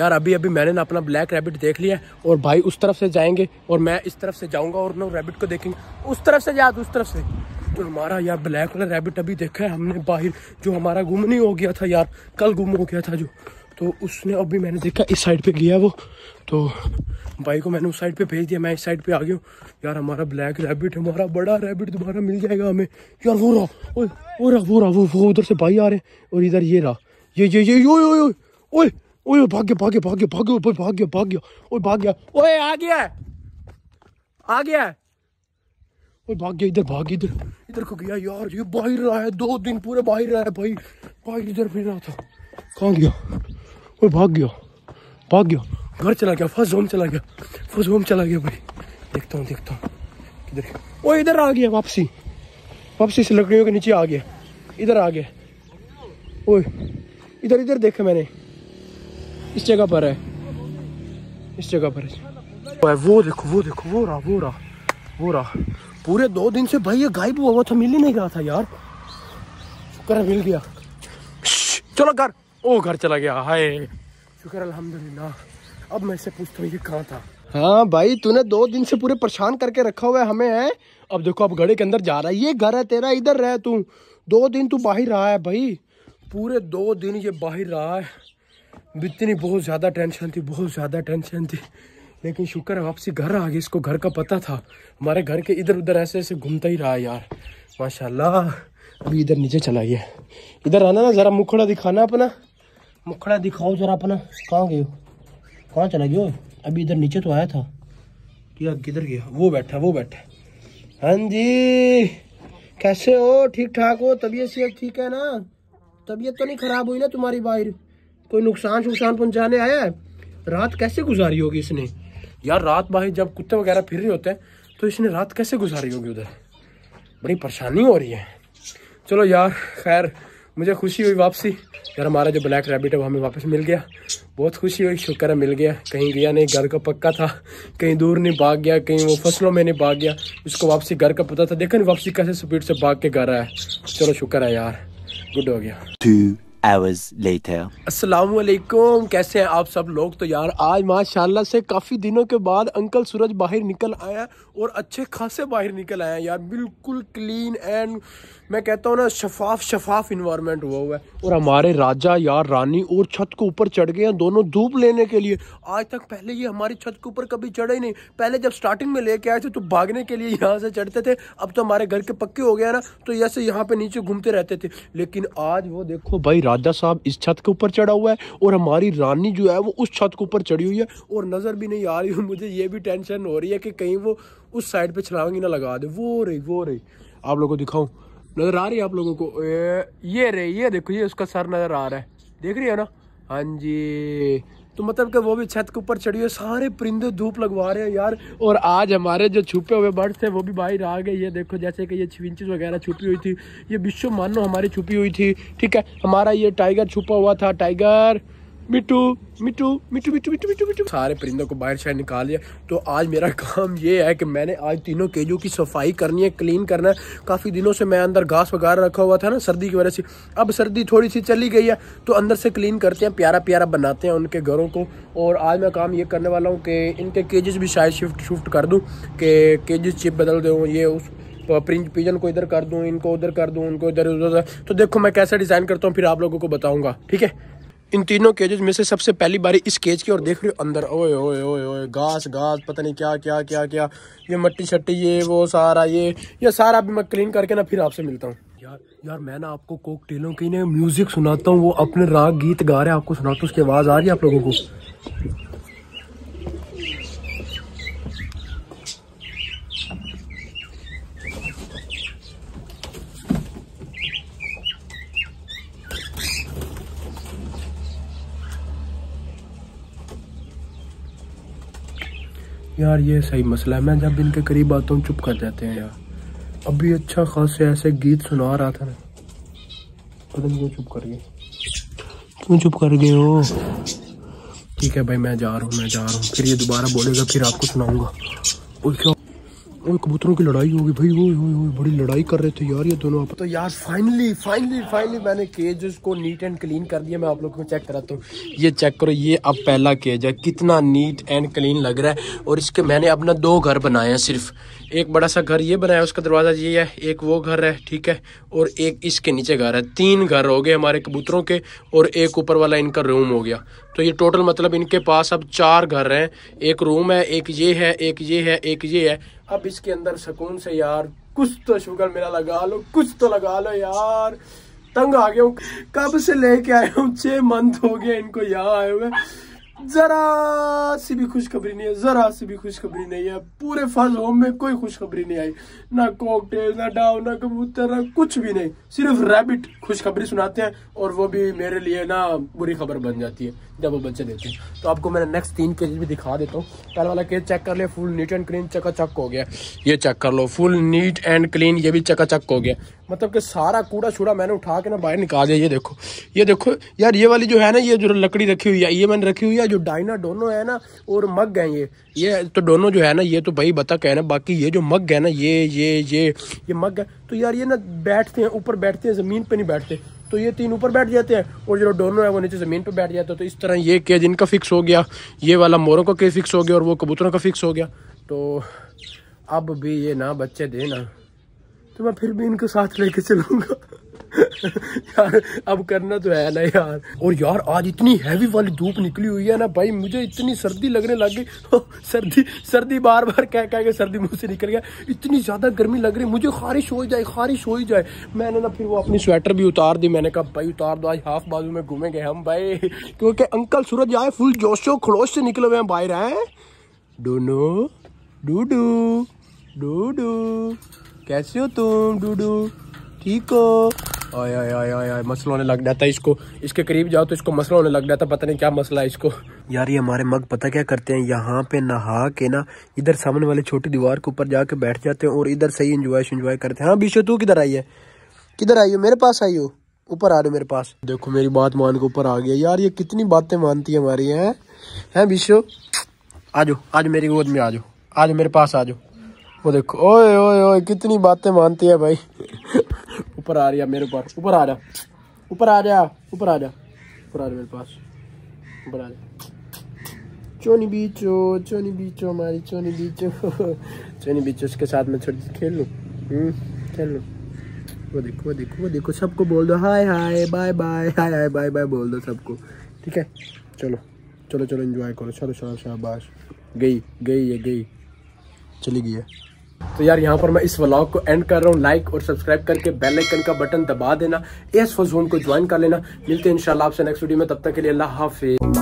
यार अभी अभी मैंने ना अपना ब्लैक रैबिट देख लिया और भाई उस तरफ से जाएंगे और मैं इस तरफ से जाऊंगा और ना रैबिट को देखेंगे उस तरफ से याद उस तरफ से तो हमारा यार ब्लैक वाला रैबिट अभी देखा है हमने बाहर जो हमारा गुम नहीं हो गया था यार कल गुम हो गया था जो तो उसने अभी मैंने देखा इस साइड पे गया वो तो भाई को मैंने उस साइड पे भेज दिया मैं इस साइड पे आ गया हूँ यार हमारा ब्लैक रैबिट हमारा बड़ा रैबिट दोबारा मिल जाएगा हमें यार वो रहा वो रहा वो रहा वो वो उधर से भाई आ रहे हैं और इधर ये रहा ये ये ये यो यो ओ ओए भाग गया भाग गया भाग गया भाग गया भाग गया भाग गया ओए भाग गया ओए आ गया आ गया ओए भाग गया इधर भाग इधर इधर को गया यार ये बाहर रहा है दो दिन पूरे बाहर रहा है भाई बाहर इधर फिर रहा था कहाँ गया ओए भाग गया भाग गया घर चला गया फर्स्ट होम चला गया फर्स्ट होम चला गया भाई देखता हूँ देखता हूँ इधर ओ इधर आ गया वापसी वापसी से लकड़ियों के नीचे आ गया इधर आ गया ओए इधर इधर देखा मैंने इस जगह पर है इस जगह पर है वो देखो वो देखो वो रहा वो रहा वो रहा पूरे दो दिन से भाई ये गायब हुआ हुआ था मिल ही नहीं रहा था यार शुक्र मिल गया चलो घर ओ घर चला गया हाय शुक्र अलहमदुल्ला अब मैं इससे पूछता हूँ ये कहाँ था हाँ भाई तूने दो दिन से पूरे परेशान करके रखा हुआ है हमें है अब देखो अब घड़े के अंदर जा रहा है ये घर है तेरा इधर रह तू दो दिन तू बाहर रहा है भाई पूरे दो दिन ये बाहर रहा है इतनी बहुत ज़्यादा टेंशन थी बहुत ज़्यादा टेंशन थी लेकिन शुक्र है वापसी घर आ गई इसको घर का पता था हमारे घर के इधर उधर ऐसे ऐसे घूमता ही रहा यार माशाल्लाह अभी इधर नीचे चला गया इधर आना ना ज़रा मुखड़ा दिखाना अपना मुखड़ा दिखाओ ज़रा अपना कहाँ गए हो कहाँ चला गया अभी इधर नीचे तो आया था क्या किधर गया वो बैठा वो बैठा हाँ जी कैसे हो ठीक ठाक हो तबीयत सेहत ठीक है ना तबीयत तो नहीं खराब हुई ना तुम्हारी बाहर कोई नुकसान शुकसान पहुंचाने आया है रात कैसे गुजारी होगी इसने यार रात बाहर जब कुत्ते वगैरह फिर रहे होते हैं तो इसने रात कैसे गुजारी होगी उधर बड़ी परेशानी हो रही है चलो यार खैर मुझे खुशी हुई वापसी यार हमारा जो ब्लैक रैबिट है वो हमें वापस मिल गया बहुत खुशी हुई शुक्र है मिल गया कहीं गया नहीं घर का पक्का था कहीं दूर नहीं भाग गया कहीं वो फसलों में नहीं भाग गया उसको वापसी घर का पता था देखा नहीं वापसी कैसे स्पीड से भाग के घर आया चलो शुक्र है यार गुड हो गया hours later. Assalamualaikum. कैसे हैं आप सब लोग तो यार आज माशाल्लाह से काफ़ी दिनों के बाद अंकल सूरज बाहर निकल आया और अच्छे खासे बाहर निकल आया यार बिल्कुल क्लीन एंड मैं कहता हूँ ना शफाफ शफाफ इन्वायरमेंट हुआ हुआ है और हमारे राजा यार रानी और छत के ऊपर चढ़ गए हैं दोनों धूप लेने के लिए आज तक पहले ये हमारी छत के ऊपर कभी चढ़े ही नहीं पहले जब स्टार्टिंग में लेके आए थे तो भागने के लिए यहाँ से चढ़ते थे अब तो हमारे घर के पक्के हो गया ना तो ऐसे यहाँ पे नीचे घूमते रहते थे लेकिन आज वो देखो भाई राजा साहब इस छत के ऊपर चढ़ा हुआ है और हमारी रानी जो है वो उस छत के ऊपर चढ़ी हुई है और नज़र भी नहीं आ रही है मुझे ये भी टेंशन हो रही है कि कहीं वो उस साइड पे छलांगी ना लगा दे वो रही वो रही आप लोगों को दिखाऊं नज़र आ रही है आप लोगों को ये रही ये देखो ये उसका सर नज़र आ रहा है देख रही है ना हाँ जी तो मतलब कि वो भी छत के ऊपर चढ़ी हुई सारे परिंदे धूप लगवा रहे हैं यार और आज हमारे जो छुपे हुए बर्ड्स थे वो भी बाहर आ गए ये देखो जैसे कि ये छिविंचज वगैरह छुपी हुई थी ये विश्व मानो हमारी छुपी हुई थी ठीक है हमारा ये टाइगर छुपा हुआ था टाइगर मिट्टू मिट्टू मिट्टू मिट्टू मिट्टू मिट्टू मिट्टू सारे परिंदों को बाहर शायद निकाल लिया तो आज मेरा काम ये है कि मैंने आज तीनों केजों की सफाई करनी है क्लीन करना है काफ़ी दिनों से मैं अंदर घास वगैरह रखा हुआ था ना सर्दी की वजह से अब सर्दी थोड़ी सी चली गई है तो अंदर से क्लीन करते हैं प्यारा प्यारा बनाते हैं उनके घरों को और आज मैं काम ये करने वाला हूँ कि इनके केजेस भी शायद शिफ्ट शिफ्ट कर दूँ कि केजेस चिप बदल दूँ ये उस प्रिंट पिजन को इधर कर दूँ इनको उधर कर दूँ उनको इधर उधर तो देखो मैं कैसा डिज़ाइन करता हूँ फिर आप लोगों को बताऊँगा ठीक है इन तीनों केजेस में से सबसे पहली बारी इस केज की और देख रहे हो अंदर ओए ओए ओए ओए घास घास पता नहीं क्या क्या क्या क्या ये मट्टी छट्टी ये वो सारा ये ये सारा भी मैं क्लीन करके ना फिर आपसे मिलता हूँ यार यार मैं ना आपको कोक टेलो की ना म्यूजिक सुनाता हूँ वो अपने राग गीत गा रहे हैं आपको सुनाता हूँ उसकी आवाज़ आ रही है आप लोगों को यार ये सही मसला है मैं जब इनके करीब आता हूँ चुप कर जाते हैं यार अभी अच्छा खास ऐसे गीत सुना रहा था ना पता नहीं चुप कर गए क्यों चुप कर गए हो ठीक है भाई मैं जा रहा हूँ मैं जा रहा हूँ फिर ये दोबारा बोलेगा फिर आपको सुनाऊँगा उसके और कबूतरों की लड़ाई होगी भाई वो बड़ी लड़ाई कर रहे थे यार ये दोनों आप तो यार फाइनली फाइनली फाइनली मैंने केज को नीट एंड क्लीन कर दिया मैं आप लोगों को चेक कराता तो। हूँ ये चेक करो ये अब पहला केज है कितना नीट एंड क्लीन लग रहा है और इसके मैंने अपना दो घर बनाए हैं सिर्फ एक बड़ा सा घर ये बनाया उसका दरवाज़ा ये है एक वो घर है ठीक है और एक इसके नीचे घर है तीन घर हो गए हमारे कबूतरों के और एक ऊपर वाला इनका रूम हो गया तो ये टोटल मतलब इनके पास अब चार घर हैं एक रूम है एक ये है एक ये है एक ये है अब इसके अंदर सुकून से यार कुछ तो शुगर मेरा लगा लो कुछ तो लगा लो यार तंग आ गया हूँ कब से लेके आया हूँ छह मंथ हो गया इनको यहाँ आए हुए ज़रा सी भी खुशखबरी नहीं है ज़रा सी भी खुशखबरी नहीं है पूरे फर्ज होम में कोई खुशखबरी नहीं आई ना कॉकटेल ना डाव ना कबूतर ना कुछ भी नहीं सिर्फ रैबिट खुशखबरी सुनाते हैं और वो भी मेरे लिए ना बुरी खबर बन जाती है जब वो बच्चे देते हैं तो आपको मैंने नेक्स्ट तीन केज भी दिखा देता हूँ पहले वाला केज चेक कर लिया फुल नीट एंड क्लीन चका चक हो गया ये चेक कर लो फुल नीट एंड क्लीन ये भी चका चक हो गया मतलब कि सारा कूड़ा छूड़ा मैंने उठा के ना बाहर निकाल दिया ये देखो ये देखो यार ये वाली जो है ना ये जो लकड़ी रखी हुई है ये मैंने रखी हुई है जो डाइना दोनों है ना और मग है ये ये तो दोनों जो है ना ये तो भाई बता है ना बाकी ये जो मग है ना ये ये ये ये मग है तो यार ये ना बैठते हैं ऊपर बैठते हैं ज़मीन पर नहीं बैठते तो ये तीन ऊपर बैठ जाते हैं और जो दोनों है वो नीचे ज़मीन पर बैठ जाते हैं तो इस तरह ये केज इनका फिक्स हो गया ये वाला मोरों का केज फिक्स हो गया और वो कबूतरों का फिक्स हो गया तो अब भी ये ना बच्चे देना तो मैं फिर भी इनको साथ लेके चलूंगा यार अब करना तो है ना यार और यार आज इतनी हैवी वाली धूप निकली हुई है ना भाई मुझे इतनी सर्दी लगने लग गई सर्दी सर्दी बार बार कह कह के सर्दी मुंह से निकल गया इतनी ज़्यादा गर्मी लग रही मुझे खारिश हो जाए खारिश हो ही जाए मैंने ना फिर वो अपनी स्वेटर भी उतार दी मैंने कहा भाई उतार दो आज हाफ बाजू में घूमेंगे हम भाई क्योंकि अंकल सूरज आए फुल जोशो खड़ोश से निकले हुए हैं बाहर आए डोनो डू डू डू डू कैसे हो तुम डूडू ठीक हो आय आय आय आय आय मसला होने लग जाता है इसको इसके करीब जाओ तो इसको मसला होने लग जाता पता नहीं क्या मसला है इसको यार ये हमारे मग पता क्या करते हैं यहाँ पे नहा के ना इधर सामने वाले छोटी दीवार के ऊपर जाके बैठ जाते हैं और इधर सही इंजॉय इंजॉय करते हैं हाँ बीशो तू किधर आई है किधर आई हो मेरे पास आई हो ऊपर आ रहे मेरे पास देखो मेरी बात मान के ऊपर आ गया यार ये कितनी बातें मानती है हमारी हैं हैं बिशो आ जाओ आज मेरी गोद में आ जाओ आज मेरे पास आ जाओ वो देखो ओए ओए ओए कितनी बातें मानती है भाई ऊपर आ रही है मेरे पास ऊपर आ जा ऊपर आ जा ऊपर आ जा ऊपर आ जा मेरे पास ऊपर आ जा चोनी बीचो चोनी बीचो हमारी चोनी बीचो चोनी बीचो उसके साथ में छोटी खेल लूँ हम्म, खेल लूँ वो देखो वो देखो वो देखो सबको बोल दो hi hi bye bye hi hi bye bye बोल दो सबको ठीक है चलो चलो चलो इन्जॉय करो चलो चलो शाबाश गई गई ये गई चली गई है तो यार यहाँ पर मैं इस व्लॉग को एंड कर रहा हूँ लाइक और सब्सक्राइब करके बेल आइकन का बटन दबा देना एस जोन को ज्वाइन कर लेना मिलते हैं इंशाल्लाह आपसे नेक्स्ट वीडियो में तब तक के लिए अल्लाह हाफिज